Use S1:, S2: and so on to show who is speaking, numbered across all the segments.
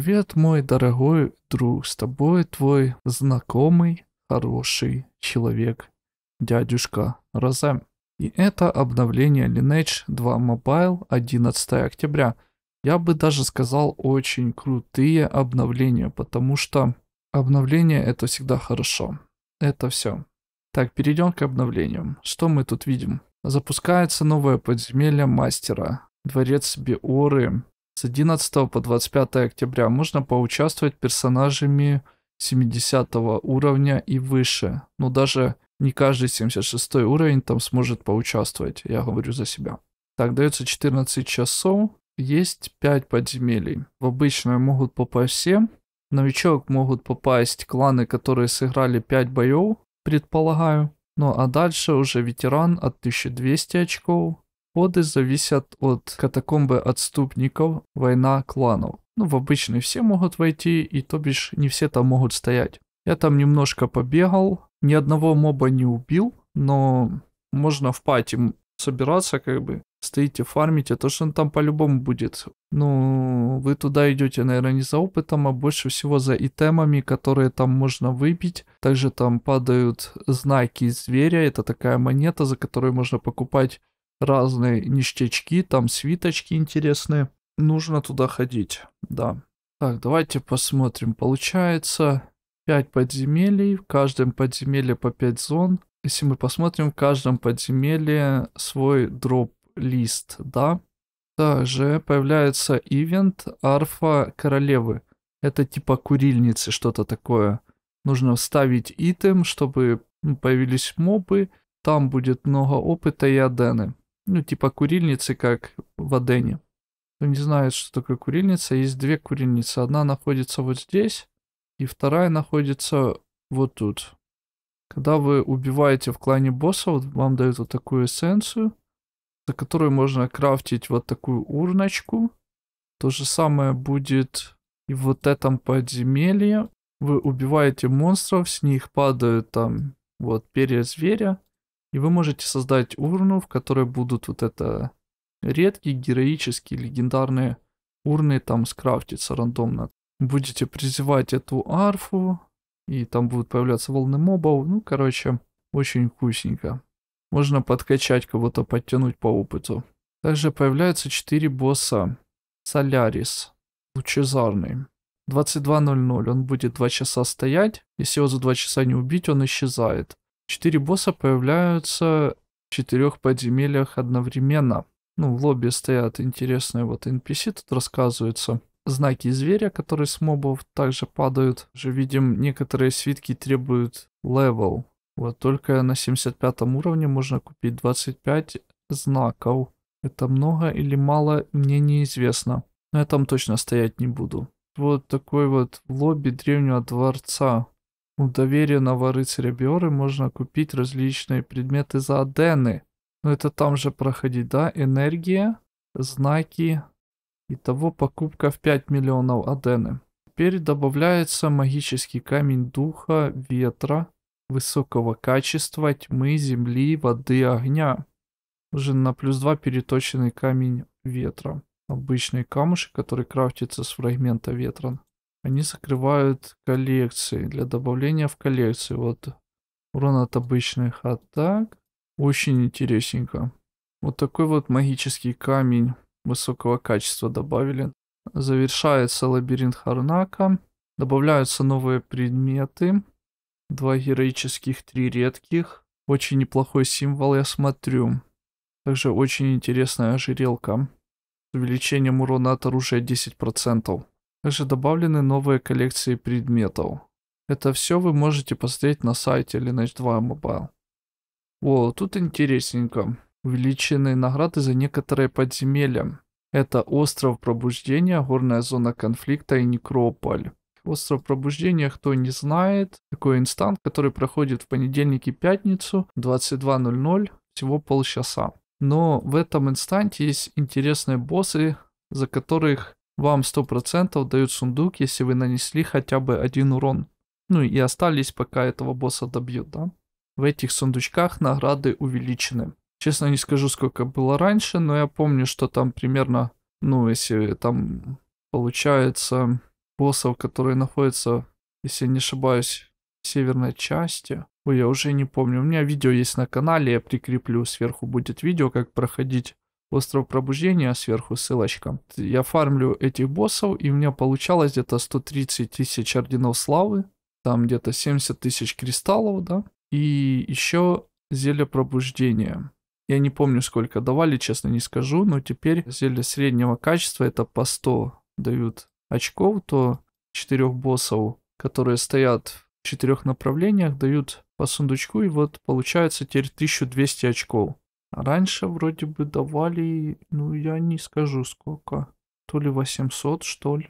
S1: Привет, мой дорогой друг, с тобой твой знакомый, хороший человек, дядюшка Розем. И это обновление Lineage 2 Mobile 11 октября. Я бы даже сказал очень крутые обновления, потому что обновление это всегда хорошо. Это все. Так, перейдем к обновлениям. Что мы тут видим? Запускается новое подземелье мастера. Дворец Биоры. С 11 по 25 октября можно поучаствовать персонажами 70 уровня и выше. Но даже не каждый 76 уровень там сможет поучаствовать, я говорю за себя. Так, дается 14 часов, есть 5 подземелий. В обычное могут попасть все. новичок могут попасть кланы, которые сыграли 5 боев, предполагаю. Ну а дальше уже ветеран от 1200 очков, Воды зависят от катакомбы отступников, война кланов. Ну, в обычный все могут войти, и то бишь не все там могут стоять. Я там немножко побегал, ни одного моба не убил, но можно в пати собираться, как бы, стоите, фармите, то, что он там по-любому будет. Ну, вы туда идете, наверное, не за опытом, а больше всего за итемами, которые там можно выбить. Также там падают знаки зверя, это такая монета, за которую можно покупать разные ништячки, там свиточки интересные. Нужно туда ходить, да. Так, давайте посмотрим. Получается 5 подземелий, в каждом подземелье по 5 зон. Если мы посмотрим, в каждом подземелье свой дроп-лист, да? Также появляется ивент Арфа Королевы. Это типа курильницы, что-то такое. Нужно вставить итем, чтобы ну, появились мобы. Там будет много опыта и адены ну, типа курильницы, как в Адене. Кто ну, не знает, что такое курильница, есть две курильницы. Одна находится вот здесь, и вторая находится вот тут. Когда вы убиваете в клане боссов, вам дают вот такую эссенцию, за которую можно крафтить вот такую урночку. То же самое будет и в вот этом подземелье. Вы убиваете монстров, с них падают там вот перья зверя, и вы можете создать урну, в которой будут вот это редкие, героические, легендарные урны там скрафтиться рандомно. Будете призывать эту арфу, и там будут появляться волны мобов. Ну, короче, очень вкусненько. Можно подкачать кого-то, подтянуть по опыту. Также появляются 4 босса. Солярис, лучезарный. 22.00, он будет 2 часа стоять. Если его за 2 часа не убить, он исчезает. Четыре босса появляются в четырех подземельях одновременно. Ну, в лобби стоят интересные вот NPC, тут рассказывается. Знаки зверя, которые с мобов также падают. же видим, некоторые свитки требуют левел. Вот только на 75 уровне можно купить 25 знаков. Это много или мало, мне неизвестно. Но я там точно стоять не буду. Вот такой вот лобби древнего дворца. У доверенного рыцаря Биоры можно купить различные предметы за адены. Но это там же проходить, да? Энергия, знаки. Итого покупка в 5 миллионов адены. Теперь добавляется магический камень духа, ветра, высокого качества, тьмы, земли, воды, огня. Уже на плюс 2 переточенный камень ветра. Обычный камушек, который крафтится с фрагмента ветра. Они закрывают коллекции для добавления в коллекции Вот урон от обычных атак. Очень интересненько. Вот такой вот магический камень высокого качества добавили. Завершается лабиринт Харнака. Добавляются новые предметы. Два героических, три редких. Очень неплохой символ, я смотрю. Также очень интересная ожерелка. С увеличением урона от оружия 10%. Также добавлены новые коллекции предметов. Это все вы можете посмотреть на сайте Lineage 2 Mobile. О, тут интересненько. Увеличены награды за некоторые подземелья. Это Остров Пробуждения, Горная Зона Конфликта и Некрополь. Остров Пробуждения, кто не знает, такой инстант, который проходит в понедельник и пятницу 22.00, всего полчаса. Но в этом инстанте есть интересные боссы, за которых вам 100% дают сундук, если вы нанесли хотя бы один урон. Ну и остались, пока этого босса добьют, да? В этих сундучках награды увеличены. Честно не скажу, сколько было раньше, но я помню, что там примерно, ну, если там получается боссов, которые находятся, если не ошибаюсь, в северной части. Ой, я уже не помню. У меня видео есть на канале, я прикреплю сверху будет видео, как проходить остров пробуждения сверху ссылочка. Я фармлю этих боссов, и у меня получалось где-то 130 тысяч орденов славы, там где-то 70 тысяч кристаллов, да, и еще зелье пробуждения. Я не помню, сколько давали, честно не скажу, но теперь зелье среднего качества, это по 100 дают очков, то четырех боссов, которые стоят в четырех направлениях, дают по сундучку, и вот получается теперь 1200 очков. Раньше вроде бы давали, ну я не скажу сколько, то ли 800, что ли.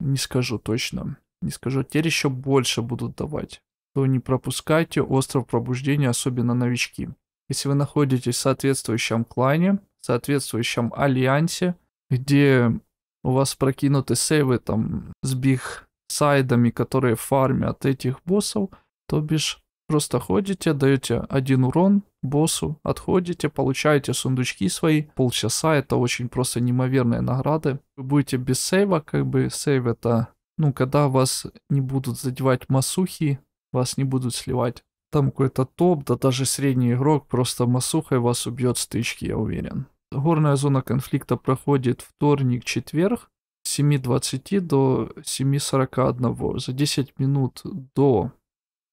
S1: Не скажу точно, не скажу. Теперь еще больше будут давать. То не пропускайте остров пробуждения, особенно новички. Если вы находитесь в соответствующем клане, в соответствующем альянсе, где у вас прокинуты сейвы там с биг сайдами, которые фармят этих боссов, то бишь Просто ходите, даете один урон боссу, отходите, получаете сундучки свои. Полчаса это очень просто неимоверные награды. Вы будете без сейва, как бы сейв это, ну, когда вас не будут задевать масухи, вас не будут сливать. Там какой-то топ, да даже средний игрок просто масухой вас убьет с тычки, я уверен. Горная зона конфликта проходит вторник-четверг с 7.20 до 7.41. За 10 минут до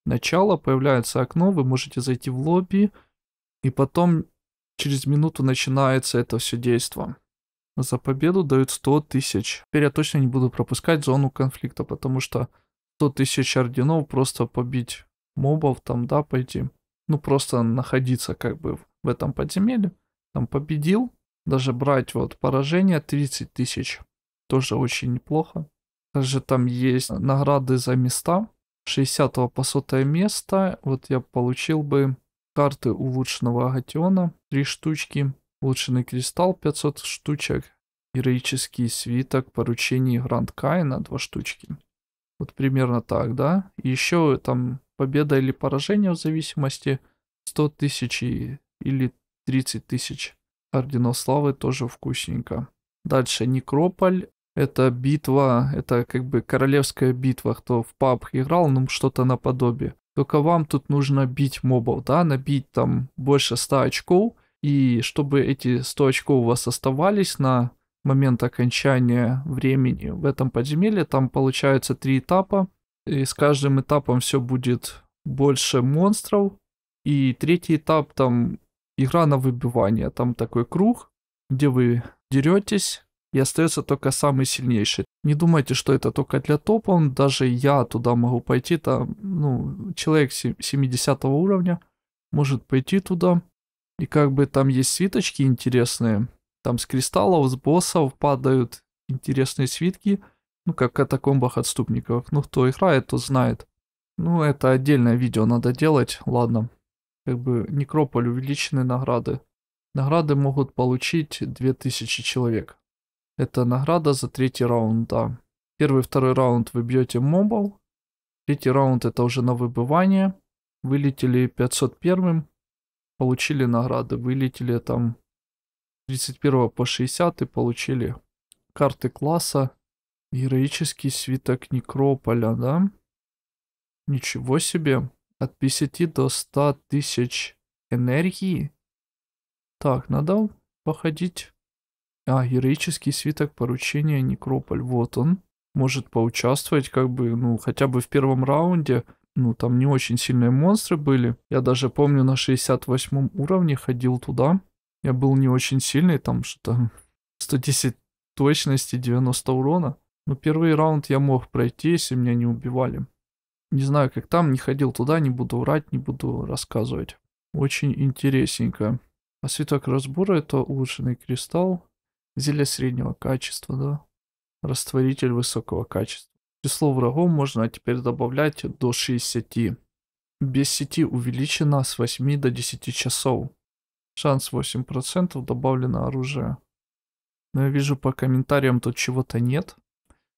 S1: начала появляется окно, вы можете зайти в лобби, и потом через минуту начинается это все действо. За победу дают 100 тысяч. Теперь я точно не буду пропускать зону конфликта, потому что 100 тысяч орденов просто побить мобов там, да, пойти. Ну, просто находиться как бы в этом подземелье. Там победил, даже брать вот поражение 30 тысяч. Тоже очень неплохо. Также там есть награды за места. 60 по 100 место вот я получил бы карты улучшенного агатиона, 3 штучки, улучшенный кристалл 500 штучек, героический свиток поручений Гранд Кайна 2 штучки. Вот примерно так, да? Еще там победа или поражение в зависимости 100 тысяч или 30 тысяч. орденославы тоже вкусненько. Дальше Некрополь, это битва, это как бы королевская битва. Кто в паб играл, ну что-то наподобие. Только вам тут нужно бить мобов, да, набить там больше 100 очков. И чтобы эти 100 очков у вас оставались на момент окончания времени в этом подземелье, там получается три этапа. И с каждым этапом все будет больше монстров. И третий этап там игра на выбивание. Там такой круг, где вы деретесь и остается только самый сильнейший. Не думайте, что это только для топа, даже я туда могу пойти, там, ну, человек 70 уровня может пойти туда, и как бы там есть свиточки интересные, там с кристаллов, с боссов падают интересные свитки, ну, как в катакомбах отступников. Ну, кто играет, то знает. Ну, это отдельное видео надо делать, ладно. Как бы Некрополь увеличены награды. Награды могут получить 2000 человек. Это награда за третий раунд, да. Первый и второй раунд вы бьете мобов. Третий раунд это уже на выбывание. Вылетели 501, получили награды. Вылетели там 31 по 60 и получили карты класса. Героический свиток Некрополя, да? Ничего себе. От 50 до 100 тысяч энергии. Так, надо походить а, героический свиток поручения Некрополь, вот он. Может поучаствовать, как бы, ну, хотя бы в первом раунде. Ну, там не очень сильные монстры были. Я даже помню, на 68 уровне ходил туда. Я был не очень сильный, там что-то 110 точности, 90 урона. Но первый раунд я мог пройти, если меня не убивали. Не знаю, как там, не ходил туда, не буду врать, не буду рассказывать. Очень интересненько. А свиток разбора это улучшенный кристалл. Зелье среднего качества, да. Растворитель высокого качества. Число врагов можно теперь добавлять до 60. Без сети увеличено с 8 до 10 часов. Шанс 8% добавлено оружие. Но я вижу по комментариям тут чего-то нет.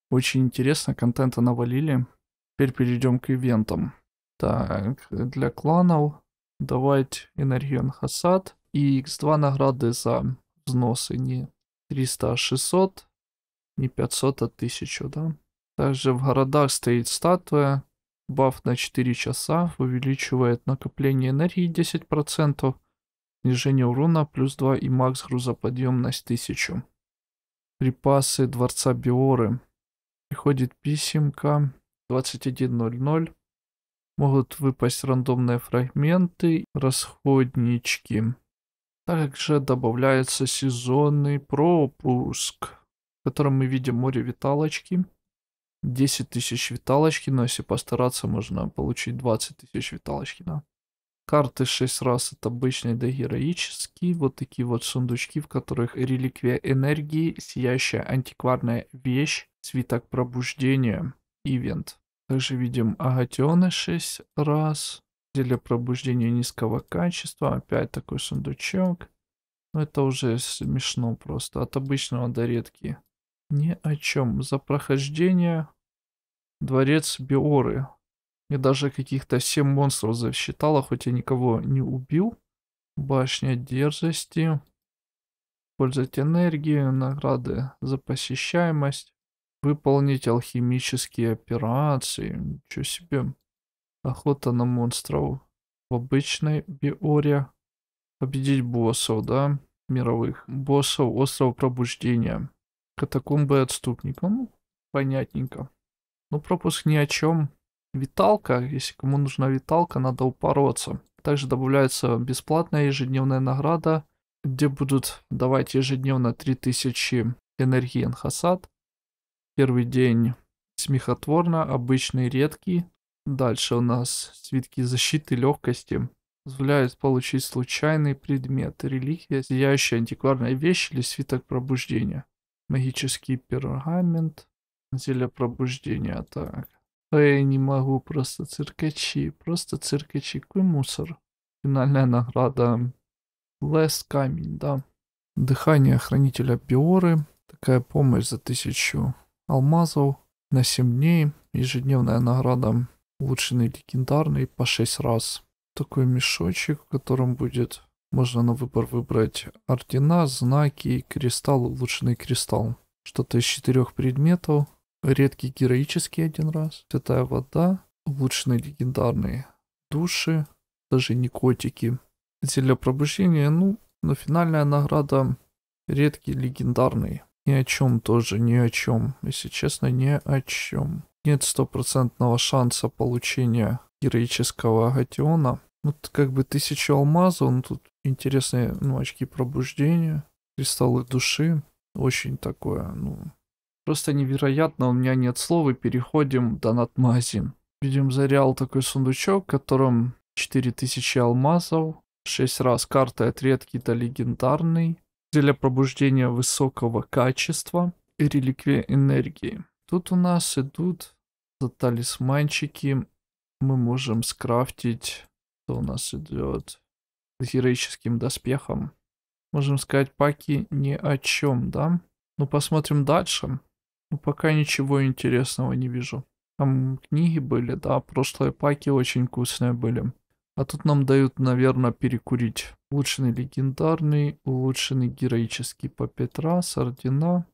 S1: Очень интересно, контента навалили. Теперь перейдем к ивентам. Так, для кланов давать Энерген Хасад и X2 награды за взносы не 300, 600. А не 500, а 1000, да? Также в городах стоит статуя. Баф на 4 часа. Увеличивает накопление энергии 10%. Снижение урона плюс 2 и макс грузоподъемность 1000. Припасы Дворца Биоры. Приходит писемка 21.00. Могут выпасть рандомные фрагменты, расходнички. Также добавляется сезонный пропуск, в котором мы видим море виталочки. 10 тысяч виталочки, но если постараться, можно получить 20 тысяч виталочки. Да. Карты 6 раз от обычной до героические. Вот такие вот сундучки, в которых реликвия энергии, сияющая антикварная вещь, свиток пробуждения, ивент. Также видим агатионы 6 раз для пробуждения низкого качества. Опять такой сундучок. Но ну, это уже смешно просто. От обычного до редки. Ни о чем. За прохождение дворец Биоры. И даже каких-то 7 монстров засчитала, хоть я никого не убил. Башня дерзости. Пользовать энергию, награды за посещаемость. Выполнить алхимические операции. Ничего себе. Охота на монстров. В обычной Биоре. Победить боссов, да? Мировых. Боссов Острова Пробуждения. Катакомбы отступников. Ну, понятненько. Ну, пропуск ни о чем. Виталка, если кому нужна виталка, надо упороться. Также добавляется бесплатная ежедневная награда, где будут давать ежедневно 3000 энергии Энхасад. Первый день смехотворно, обычный, редкий. Дальше у нас свитки защиты легкости. позволяют получить случайный предмет, реликвия, сияющая антикварная вещь или свиток пробуждения. Магический пергамент, зелье пробуждения. Так. я не могу, просто циркачи, просто циркачи, какой мусор. Финальная награда. Лес камень, да. Дыхание хранителя пиоры Такая помощь за тысячу алмазов на 7 дней. Ежедневная награда улучшенный легендарный по 6 раз. Такой мешочек, в котором будет можно на выбор выбрать ордена, знаки, кристалл, улучшенный кристалл. Что-то из четырех предметов. Редкий героический один раз. Святая вода. Улучшенные легендарные души. Даже никотики. Зелье пробуждения. Ну, но финальная награда редкий легендарный. Ни о чем тоже, ни о чем. Если честно, ни о чем нет стопроцентного шанса получения героического агатиона. Ну, как бы тысяча алмазов, ну, тут интересные, ну, очки пробуждения, кристаллы души, очень такое, ну, просто невероятно, у меня нет слов, и переходим в донат-магазин. Видим, зарял такой сундучок, в котором 4000 алмазов, 6 раз карта от редкий до легендарный, для пробуждения высокого качества и реликвия энергии. Тут у нас идут за талисманчики. Мы можем скрафтить. Что у нас идет? С героическим доспехом. Можем сказать, паки ни о чем, да? Ну, посмотрим дальше. Ну, пока ничего интересного не вижу. Там книги были, да, прошлые паки очень вкусные были. А тут нам дают, наверное, перекурить. Улучшенный легендарный, улучшенный героический по 5 раз, ордена.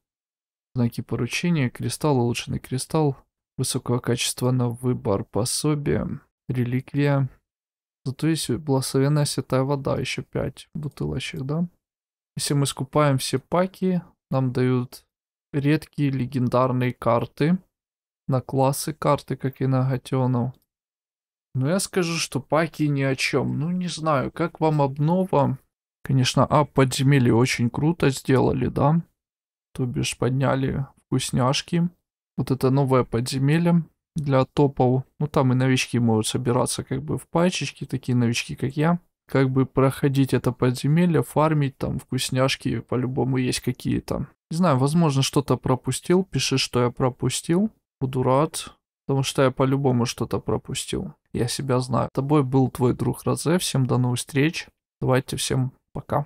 S1: Знаки поручения, кристалл, улучшенный кристалл, высокого качества новый бар пособия, реликвия. Зато есть благословенная святая вода, еще 5 бутылочек, да? Если мы скупаем все паки, нам дают редкие легендарные карты на классы карты, как и на гатенов. Но я скажу, что паки ни о чем. Ну, не знаю, как вам обнова? Конечно, а подземелье очень круто сделали, да? то бишь подняли вкусняшки. Вот это новое подземелье для топов. Ну там и новички могут собираться как бы в пачечки, такие новички как я. Как бы проходить это подземелье, фармить там вкусняшки, по-любому есть какие-то. Не знаю, возможно что-то пропустил, пиши, что я пропустил. Буду рад, потому что я по-любому что-то пропустил. Я себя знаю. Тобой был твой друг Розе, всем до новых встреч. Давайте всем пока.